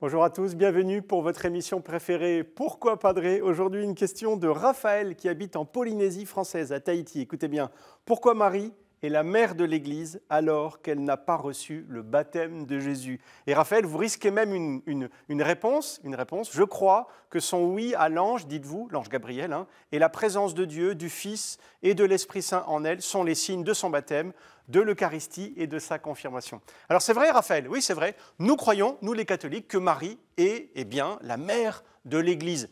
Bonjour à tous, bienvenue pour votre émission préférée Pourquoi Padré Aujourd'hui une question de Raphaël qui habite en Polynésie française à Tahiti. Écoutez bien, pourquoi Marie est la mère de l'Église alors qu'elle n'a pas reçu le baptême de Jésus Et Raphaël, vous risquez même une, réponse, une réponse. Je crois que son oui à l'ange, dites-vous, l'ange Gabriel, hein, et la présence de Dieu, du Fils et de l'Esprit Saint en elle sont les signes de son baptême, de l'Eucharistie et de sa confirmation. Alors c'est vrai, Raphaël, oui c'est vrai, nous croyons, nous les catholiques, que Marie est eh bien, la mère de l'Église.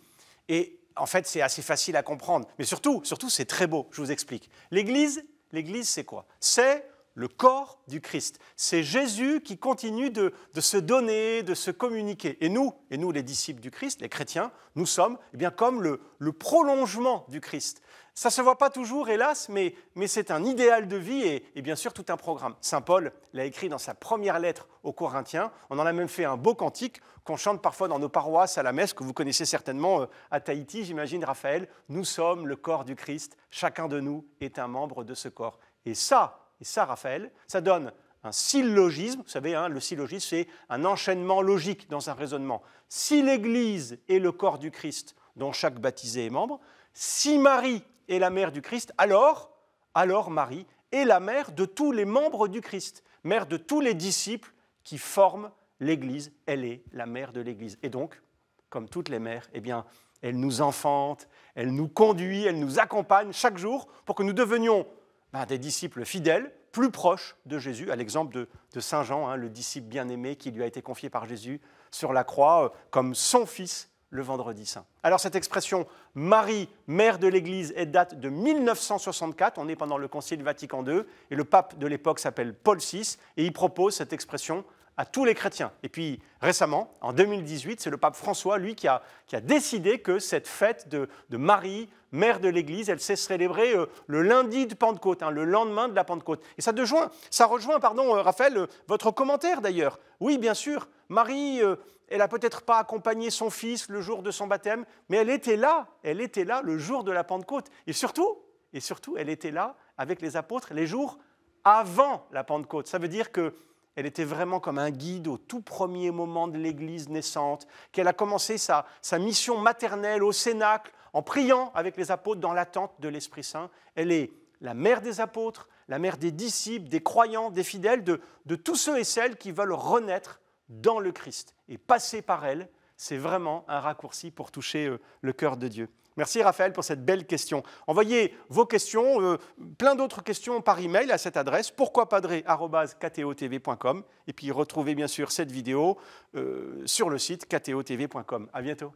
Et en fait, c'est assez facile à comprendre. Mais surtout, surtout c'est très beau, je vous explique. L'Église L'Église, c'est quoi C'est le corps du Christ. C'est Jésus qui continue de, se donner, de se communiquer. Et nous, et nous les disciples du Christ, les chrétiens, nous sommes eh bien, comme le, prolongement du Christ. Ça ne se voit pas toujours, hélas, mais, mais c'est un idéal de vie et, et, bien sûr tout un programme. Saint Paul l'a écrit dans sa première lettre aux Corinthiens. On en a même fait un beau cantique qu'on chante parfois dans nos paroisses, à la messe, que vous connaissez certainement euh, à Tahiti, j'imagine, Raphaël. Nous sommes le corps du Christ, chacun de nous est un membre de ce corps. Et ça, et ça Raphaël, ça donne un syllogisme. Vous savez, hein, le syllogisme, c'est un enchaînement logique dans un raisonnement. Si l'Église est le corps du Christ, dont chaque baptisé est membre, si Marie est la mère du Christ, alors, alors Marie est la mère de tous les membres du Christ, mère de tous les disciples qui forment l'Église. Elle est la mère de l'Église. Et donc, comme toutes les mères, eh bien, elle nous enfante, elle nous conduit, elle nous accompagne chaque jour pour que nous devenions des disciples fidèles, plus proches de Jésus, à l'exemple de, Saint Jean, hein, le disciple bien-aimé qui lui a été confié par Jésus sur la croix euh, comme son fils le vendredi saint. Alors cette expression Marie, mère de l'Église, est date de 1964, on est pendant le Concile Vatican II, et le pape de l'époque s'appelle Paul VI, et il propose cette expression à tous les chrétiens. Et puis récemment, en 2018, c'est le pape François, lui, qui a, décidé que cette fête de, Marie, mère de l'Église, elle s'est célébrée euh, le lundi de Pentecôte, hein, le lendemain de la Pentecôte. Et ça, rejoint, ça rejoint, pardon, euh, Raphaël, euh, votre commentaire d'ailleurs. Oui, bien sûr, Marie, elle n'a peut-être pas accompagné son fils le jour de son baptême, mais elle était là, elle était là le jour de la Pentecôte. Et surtout, et surtout, elle était là avec les apôtres les jours avant la Pentecôte. Ça veut dire que elle était vraiment comme un guide au tout premier moment de l'Église naissante, qu'elle a commencé sa, mission maternelle au Cénacle en priant avec les apôtres dans l'attente de l'Esprit Saint. Elle est la mère des apôtres, la mère des disciples, des croyants, des fidèles, de tous ceux et celles qui veulent renaître dans le Christ et passer par elle c'est vraiment un raccourci pour toucher euh, le cœur de Dieu. Merci Raphaël pour cette belle question. Envoyez vos questions, euh, plein d'autres questions par email à cette adresse pourquoipadré.com et puis retrouvez bien sûr cette vidéo euh, sur le site ktotv.com. À bientôt.